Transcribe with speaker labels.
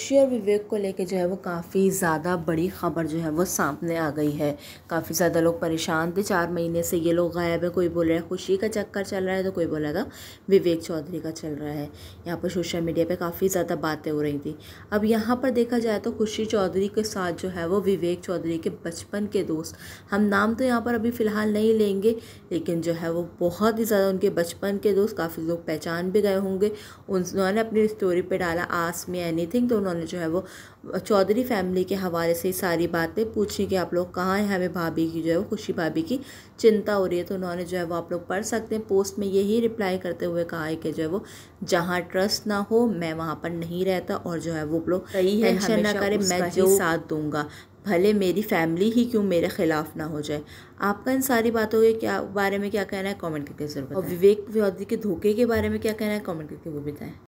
Speaker 1: खुशी और विवेक को लेके जो है वो काफ़ी ज़्यादा बड़ी ख़बर जो है वो सामने आ गई है काफ़ी ज़्यादा लोग परेशान थे चार महीने से ये लोग गायब है कोई बोल रहा है खुशी का चक्कर चल रहा है तो कोई बोला था हाँ, विवेक चौधरी का चल रहा है यहाँ पर सोशल मीडिया पर काफ़ी ज़्यादा बातें हो रही थी अब यहाँ पर देखा जाए तो खुशी चौधरी के साथ जो है वो विवेक चौधरी के बचपन के दोस्त हम नाम तो यहाँ पर अभी फ़िलहाल नहीं लेंगे लेकिन जो है वो बहुत ही ज़्यादा उनके बचपन के दोस्त काफ़ी लोग पहचान भी गए होंगे उन्होंने अपनी स्टोरी पर डाला आस में एनी तो उन्होंने जो है वो चौधरी फैमिली के हवाले से सारी बातें पूछी कि आप लोग कहाँ हैं हमें भाभी की जो है वो खुशी भाभी की चिंता हो रही है तो उन्होंने जो है वो आप लोग पढ़ सकते हैं पोस्ट में यही रिप्लाई करते हुए कहा है कि जो है वो जहाँ ट्रस्ट ना हो मैं वहाँ पर नहीं रहता और जो है वो आप लोग टेंशन ना करें मैं जो साथ दूंगा भले मेरी फैमिली ही क्यों मेरे ख़िलाफ़ ना हो जाए आपका इन सारी बातों के क्या बारे में क्या कहना है कमेंट करके ज़रूर और विवेक विद्यार्थी के धोखे के बारे में क्या कहना है कमेंट करके वो बताएं